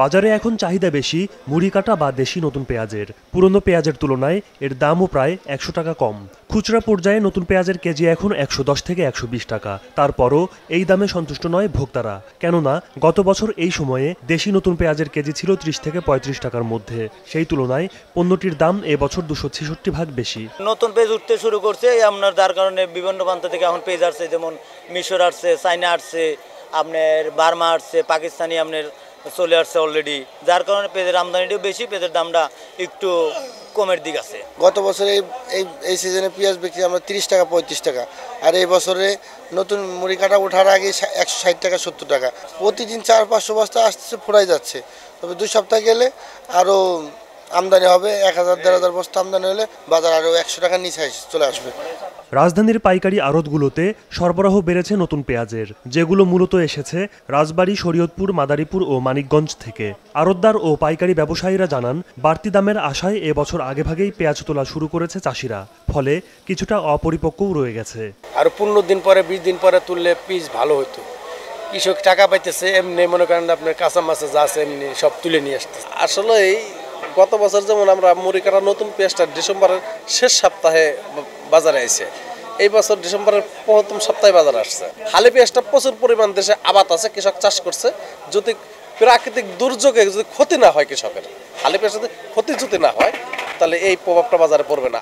বাজারে এখন চাহিদা বেশি মুড়ি কাটা বা দেশি নতুন পেঁয়াজের পুরনো পেঁয়াজের তুলনায় এর দামও প্রায় একশো টাকা কম খুচরা পর্যায়ে নতুন পেঁয়াজের কেজি এখন একশো দশ থেকে একশো বিশ টাকা তারপরও এই দামে সন্তুষ্ট নয় ভোক্তারা কেননা গত বছর এই সময়ে দেশি নতুন পেঁয়াজের কেজি ছিল ত্রিশ থেকে পঁয়ত্রিশ টাকার মধ্যে সেই তুলনায় পণ্যটির দাম এবছর দুশো ছেষট্টি ভাগ বেশি নতুন পেঁয়াজ উঠতে শুরু করছে আপনার যার কারণে বিভিন্ন প্রান্ত থেকে এখন পেঁয়াজ আসছে যেমন মিশর আসছে চাইনা আসছে আপনার বার্মা আসছে পাকিস্তানি আপনার চলে আসছে অলরেডি যার কারণে পেঁয়াজের আমদানিটাও বেশি পেঁয়াজের দামটা একটু কমের দিক আছে গত বছরে এই এই সিজনে পেঁয়াজ বিক্রি আমরা তিরিশ টাকা পঁয়ত্রিশ টাকা আর এই বছরে নতুন মুড়ি কাটা ওঠার আগে একশো ষাট টাকা সত্তর টাকা প্রতিদিন চার পাঁচশো বস্তা আসতে ফোড়াই যাচ্ছে তবে দুই সপ্তাহ গেলে আরও আমদানি হবে এক হাজার দেড় হাজার বস্তা আমদানি হলে বাজার আরও একশো টাকার নিচে চলে আসবে রাজধানীর পাইকারি আড়তগুলোতে সরবরাহ বেড়েছে নতুন পেঁয়াজের যেগুলো মূলত এসেছে রাজবাড়ী শরীয়তপুর মাদারীপুর ও মানিকগঞ্জ থেকে আড়তদার ও পাইকারি ব্যবসায়ীরা জানান বাড়তি দামের আশায় এবছর আগেভাগেই পেঁয়াজ তোলা শুরু করেছে চাষিরা ফলে কিছুটা অপরিপক্কও রয়ে গেছে আর পনেরো দিন পরে বিশ দিন পরে তুললে পিস ভালো হতো কৃষক টাকা পাইতেছে এমনি মনে করেন আপনার কাঁচা মাছে যা আছে এমনি সব তুলে নিয়ে আসতেছে আসলে এই গত বছর যেমন আমরা কাটা নতুন পেঁয়াজটা ডিসেম্বরের শেষ সপ্তাহে বাজারে আইছে এই বছর ডিসেম্বরের প্রথম সপ্তাহে বাজারে আসছে খালি পেঁয়াজটা প্রচুর পরিমাণ দেশে আবাদ আছে কৃষক চাষ করছে যদি প্রাকৃতিক দুর্যোগে যদি ক্ষতি না হয় কৃষকের খালি পেঁয়াজ যদি ক্ষতি যদি না হয় তাহলে এই প্রভাবটা বাজারে পড়বে না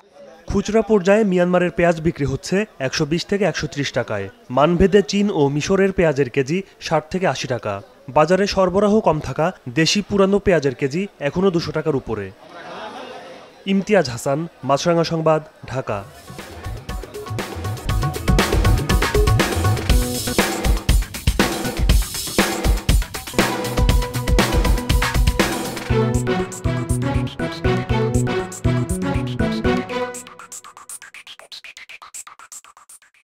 খুচরা পর্যায়ে মিয়ানমারের পেঁয়াজ বিক্রি হচ্ছে একশো থেকে একশো টাকায় মানভেদে চীন ও মিশরের পেঁয়াজের কেজি ষাট থেকে আশি টাকা বাজারে সরবরাহ কম থাকা দেশি পুরানো পেঁয়াজের কেজি এখনও দুশো টাকার উপরে ইমতিয়াজ হাসান মাছরাঙা সংবাদ ঢাকা